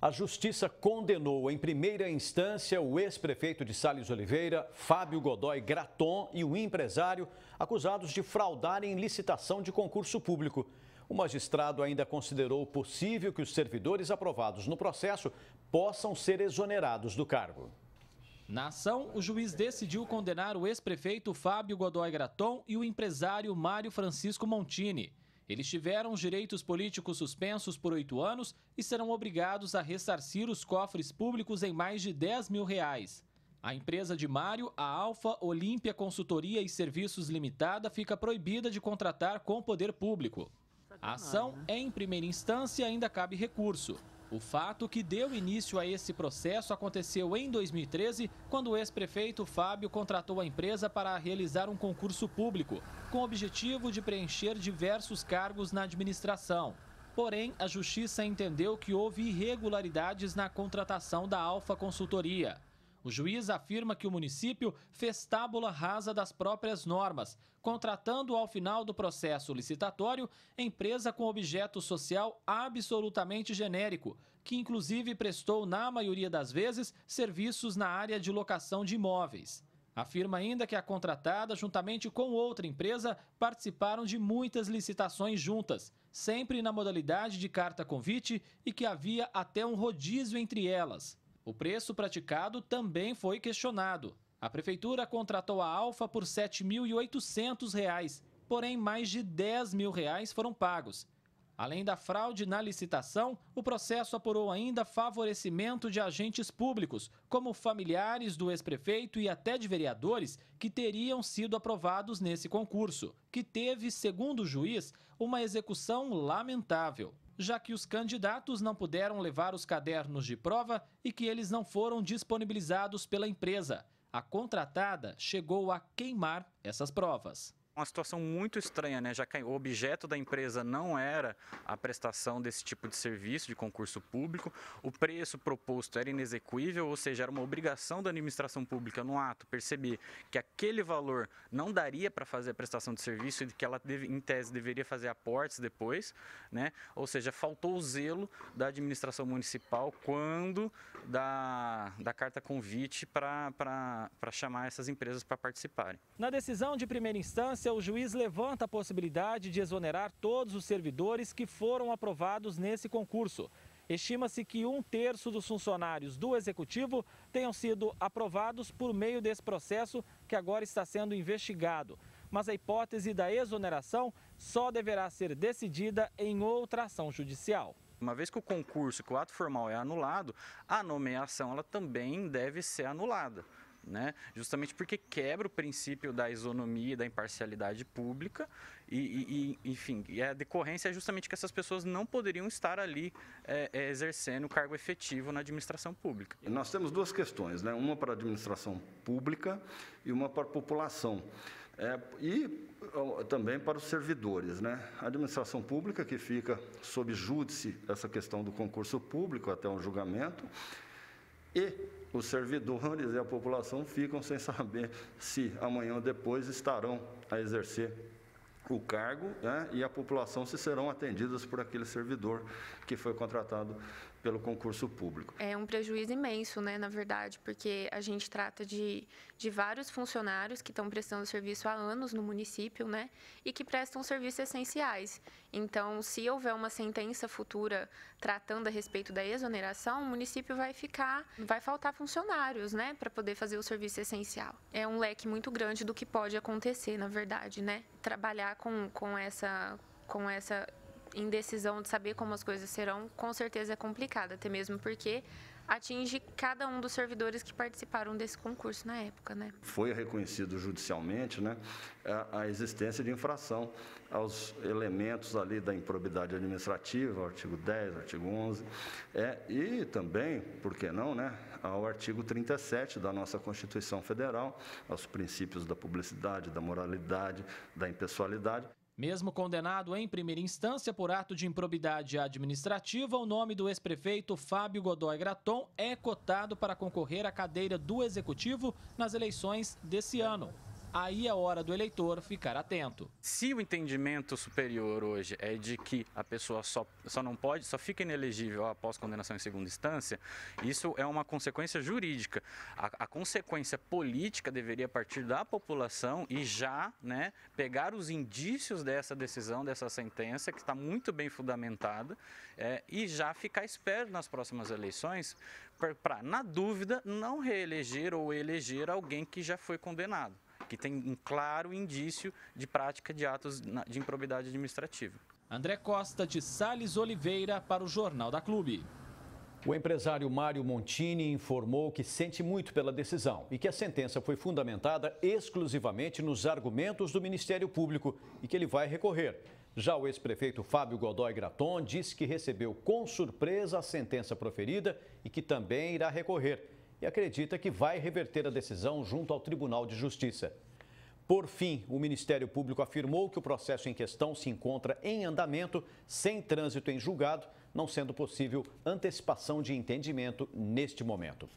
A justiça condenou em primeira instância o ex-prefeito de Sales Oliveira, Fábio Godoy Graton e o empresário acusados de fraudarem licitação de concurso público. O magistrado ainda considerou possível que os servidores aprovados no processo possam ser exonerados do cargo. Na ação, o juiz decidiu condenar o ex-prefeito Fábio Godoy Graton e o empresário Mário Francisco Montini. Eles tiveram os direitos políticos suspensos por oito anos e serão obrigados a ressarcir os cofres públicos em mais de 10 mil reais. A empresa de Mário, a Alfa Olímpia Consultoria e Serviços Limitada, fica proibida de contratar com o poder público. A ação é em primeira instância e ainda cabe recurso. O fato que deu início a esse processo aconteceu em 2013, quando o ex-prefeito Fábio contratou a empresa para realizar um concurso público, com o objetivo de preencher diversos cargos na administração. Porém, a Justiça entendeu que houve irregularidades na contratação da Alfa Consultoria. O juiz afirma que o município fez tábula rasa das próprias normas, contratando ao final do processo licitatório empresa com objeto social absolutamente genérico, que inclusive prestou, na maioria das vezes, serviços na área de locação de imóveis. Afirma ainda que a contratada, juntamente com outra empresa, participaram de muitas licitações juntas, sempre na modalidade de carta convite e que havia até um rodízio entre elas. O preço praticado também foi questionado. A prefeitura contratou a Alfa por R$ 7.800, porém mais de R$ 10 mil reais foram pagos. Além da fraude na licitação, o processo apurou ainda favorecimento de agentes públicos, como familiares do ex-prefeito e até de vereadores que teriam sido aprovados nesse concurso, que teve, segundo o juiz, uma execução lamentável já que os candidatos não puderam levar os cadernos de prova e que eles não foram disponibilizados pela empresa. A contratada chegou a queimar essas provas uma situação muito estranha, né? Já que o objeto da empresa não era a prestação desse tipo de serviço de concurso público, o preço proposto era inexequível, ou seja, era uma obrigação da administração pública no ato perceber que aquele valor não daria para fazer a prestação de serviço e que ela deve, em tese deveria fazer aportes depois, né? Ou seja, faltou o zelo da administração municipal quando da, da carta convite para chamar essas empresas para participarem. Na decisão de primeira instância o juiz levanta a possibilidade de exonerar todos os servidores que foram aprovados nesse concurso. Estima-se que um terço dos funcionários do executivo tenham sido aprovados por meio desse processo que agora está sendo investigado. Mas a hipótese da exoneração só deverá ser decidida em outra ação judicial. Uma vez que o concurso, que o ato formal é anulado, a nomeação ela também deve ser anulada né? Justamente porque quebra o princípio da isonomia, da imparcialidade pública e, e enfim, e a decorrência é justamente que essas pessoas não poderiam estar ali é, é, exercendo cargo efetivo na administração pública. Nós temos duas questões, né? Uma para a administração pública e uma para a população. É, e também para os servidores. Né? A administração pública, que fica sob júdice essa questão do concurso público até um julgamento, e os servidores e a população ficam sem saber se amanhã ou depois estarão a exercer o cargo né, e a população se serão atendidas por aquele servidor que foi contratado pelo concurso público. É um prejuízo imenso, né, na verdade, porque a gente trata de, de vários funcionários que estão prestando serviço há anos no município, né, e que prestam serviços essenciais. Então, se houver uma sentença futura tratando a respeito da exoneração, o município vai ficar, vai faltar funcionários, né, para poder fazer o serviço essencial. É um leque muito grande do que pode acontecer, na verdade, né? Trabalhar com, com essa com essa indecisão de saber como as coisas serão, com certeza é complicada, até mesmo porque atinge cada um dos servidores que participaram desse concurso na época, né? Foi reconhecido judicialmente, né, a, a existência de infração aos elementos ali da improbidade administrativa, artigo 10, artigo 11, é, e também, por que não, né, ao artigo 37 da nossa Constituição Federal, aos princípios da publicidade, da moralidade, da impessoalidade. Mesmo condenado em primeira instância por ato de improbidade administrativa, o nome do ex-prefeito Fábio Godoy Graton é cotado para concorrer à cadeira do executivo nas eleições desse ano. Aí é hora do eleitor ficar atento. Se o entendimento superior hoje é de que a pessoa só, só não pode, só fica inelegível após condenação em segunda instância, isso é uma consequência jurídica. A, a consequência política deveria partir da população e já né, pegar os indícios dessa decisão, dessa sentença, que está muito bem fundamentada, é, e já ficar esperto nas próximas eleições para, na dúvida, não reeleger ou eleger alguém que já foi condenado que tem um claro indício de prática de atos de improbidade administrativa. André Costa de Sales Oliveira para o Jornal da Clube. O empresário Mário Montini informou que sente muito pela decisão e que a sentença foi fundamentada exclusivamente nos argumentos do Ministério Público e que ele vai recorrer. Já o ex-prefeito Fábio Godoy Graton disse que recebeu com surpresa a sentença proferida e que também irá recorrer e acredita que vai reverter a decisão junto ao Tribunal de Justiça. Por fim, o Ministério Público afirmou que o processo em questão se encontra em andamento, sem trânsito em julgado, não sendo possível antecipação de entendimento neste momento.